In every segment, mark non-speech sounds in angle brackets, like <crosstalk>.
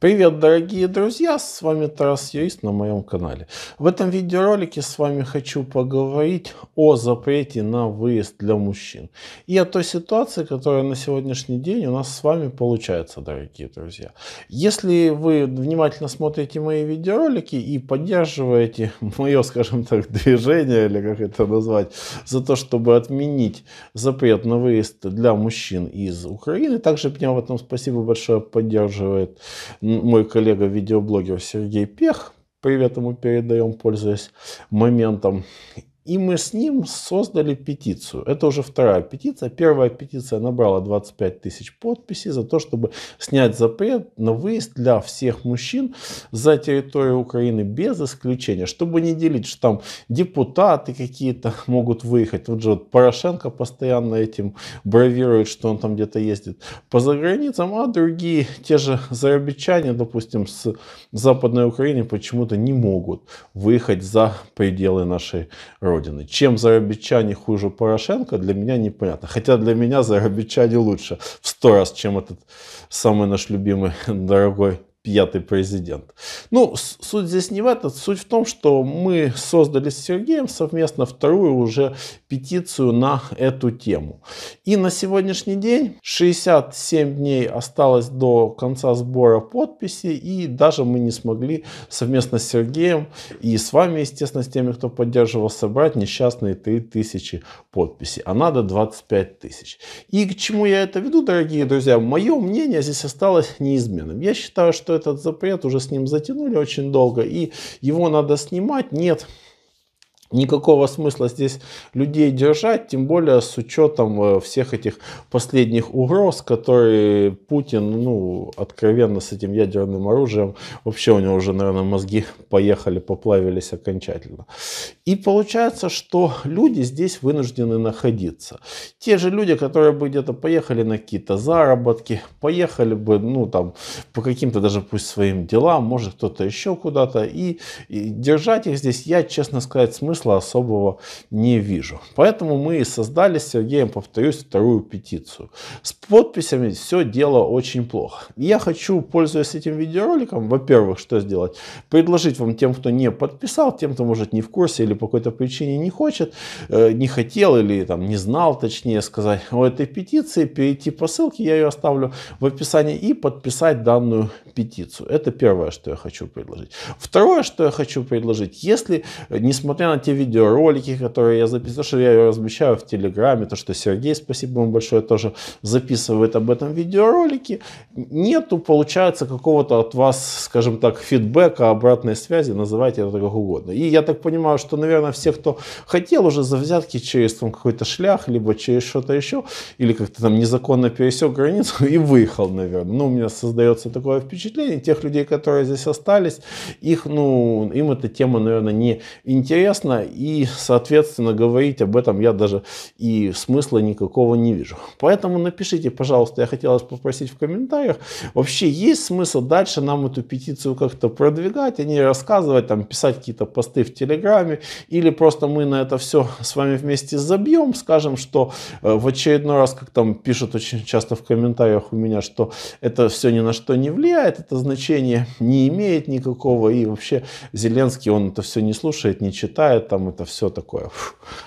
Привет, дорогие друзья! С вами Тарас Юрист на моем канале. В этом видеоролике с вами хочу поговорить о запрете на выезд для мужчин и о той ситуации, которая на сегодняшний день у нас с вами получается, дорогие друзья. Если вы внимательно смотрите мои видеоролики и поддерживаете <laughs> мое, скажем так, движение, или как это назвать, за то, чтобы отменить запрет на выезд для мужчин из Украины, также меня в этом спасибо большое поддерживает мой коллега-видеоблогер Сергей Пех, привет ему передаем, пользуясь моментом, и мы с ним создали петицию. Это уже вторая петиция. Первая петиция набрала 25 тысяч подписей за то, чтобы снять запрет на выезд для всех мужчин за территорию Украины без исключения. Чтобы не делить, что там депутаты какие-то <laughs> могут выехать. Вот же вот Порошенко постоянно этим бравирует, что он там где-то ездит по заграницам, а другие, те же зарабичане, допустим, с Западной Украины почему-то не могут выехать за пределы нашей Родины. Родины. Чем зарабичане хуже Порошенко, для меня непонятно. Хотя для меня зарабичане лучше в сто раз, чем этот самый наш любимый <laughs> дорогой пятый президент. Ну, суть здесь не в этом. Суть в том, что мы создали с Сергеем совместно вторую уже петицию на эту тему. И на сегодняшний день 67 дней осталось до конца сбора подписей. И даже мы не смогли совместно с Сергеем и с вами, естественно, с теми, кто поддерживал, собрать несчастные 3000 подписей. А надо 25 тысяч. И к чему я это веду, дорогие друзья? Мое мнение здесь осталось неизменным. Я считаю, что этот запрет уже с ним затянули очень долго, и его надо снимать. Нет никакого смысла здесь людей держать, тем более с учетом э, всех этих последних угроз, которые Путин, ну, откровенно с этим ядерным оружием, вообще у него уже, наверное, мозги поехали, поплавились окончательно. И получается, что люди здесь вынуждены находиться. Те же люди, которые бы где-то поехали на какие-то заработки, поехали бы, ну, там, по каким-то даже пусть своим делам, может кто-то еще куда-то, и, и держать их здесь, я, честно сказать, смысл смысла особого не вижу. Поэтому мы и создали с Сергеем, повторюсь, вторую петицию. С подписями все дело очень плохо. Я хочу, пользуясь этим видеороликом, во-первых, что сделать? Предложить вам тем, кто не подписал, тем, кто, может, не в курсе или по какой-то причине не хочет, э, не хотел или там не знал, точнее сказать, о этой петиции, перейти по ссылке, я ее оставлю в описании, и подписать данную петицию. Это первое, что я хочу предложить. Второе, что я хочу предложить, если, несмотря на те те видеоролики, которые я записываю, что я размещаю в Телеграме, то, что Сергей, спасибо вам большое, тоже записывает об этом видеоролики, нету, получается, какого-то от вас, скажем так, фидбэка, обратной связи, называйте это как угодно. И я так понимаю, что, наверное, все, кто хотел уже за взятки через там какой-то шлях, либо через что-то еще, или как-то там незаконно пересек границу <laughs> и выехал, наверное. Ну, у меня создается такое впечатление, тех людей, которые здесь остались, их, ну, им эта тема, наверное, не интересна, и, соответственно, говорить об этом я даже и смысла никакого не вижу. Поэтому напишите, пожалуйста, я хотела попросить в комментариях, вообще есть смысл дальше нам эту петицию как-то продвигать, а не рассказывать, там, писать какие-то посты в Телеграме, или просто мы на это все с вами вместе забьем, скажем, что э, в очередной раз, как там пишут очень часто в комментариях у меня, что это все ни на что не влияет, это значение не имеет никакого, и вообще Зеленский, он это все не слушает, не читает, там это все такое.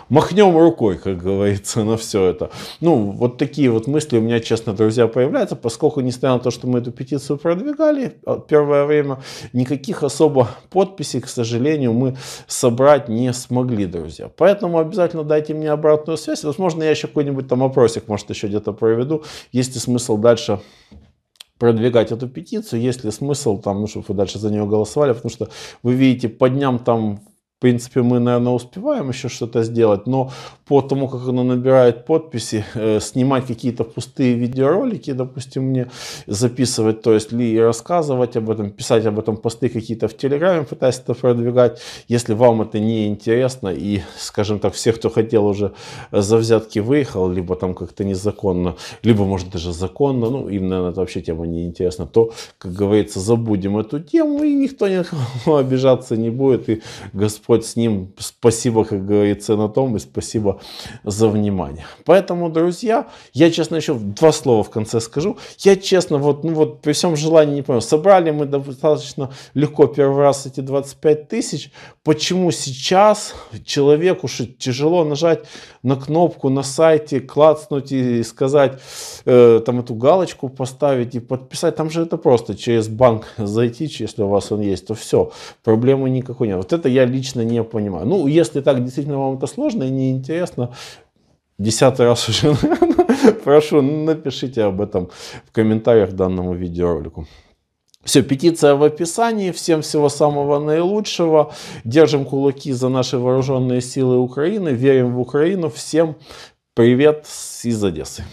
Махнем рукой, как говорится, на все это. Ну, вот такие вот мысли у меня, честно, друзья, появляются, поскольку, несмотря на то, что мы эту петицию продвигали а, первое время, никаких особо подписей, к сожалению, мы собрать не смогли, друзья. Поэтому обязательно дайте мне обратную связь. Возможно, я еще какой-нибудь там опросик, может, еще где-то проведу. Есть ли смысл дальше продвигать эту петицию, есть ли смысл там, ну, чтобы вы дальше за нее голосовали, потому что вы видите по дням там принципе, мы, наверное, успеваем еще что-то сделать, но по тому, как оно набирает подписи, э, снимать какие-то пустые видеоролики, допустим, мне записывать, то есть ли рассказывать об этом, писать об этом посты какие-то в Телеграме, пытаясь это продвигать. Если вам это не интересно и, скажем так, все, кто хотел уже за взятки выехал, либо там как-то незаконно, либо, может, даже законно, ну, им, наверное, это вообще тема не интересна, то, как говорится, забудем эту тему, и никто никого <laughs> обижаться не будет, и Господь с ним, спасибо, как говорится, на том, и спасибо за внимание. Поэтому, друзья, я, честно, еще два слова в конце скажу. Я, честно, вот, ну вот при всем желании не понял, собрали мы достаточно легко первый раз эти 25 тысяч. Почему сейчас человеку тяжело нажать на кнопку на сайте, клацнуть и сказать, э, там эту галочку поставить и подписать. Там же это просто через банк зайти, если у вас он есть, то все, проблемы никакой нет. Вот это я лично не понимаю. Ну, если так действительно вам это сложно и неинтересно, интересно. Десятый раз уже, <laughs> прошу, напишите об этом в комментариях к данному видеоролику. Все, петиция в описании. Всем всего самого наилучшего. Держим кулаки за наши вооруженные силы Украины. Верим в Украину. Всем привет из Одессы.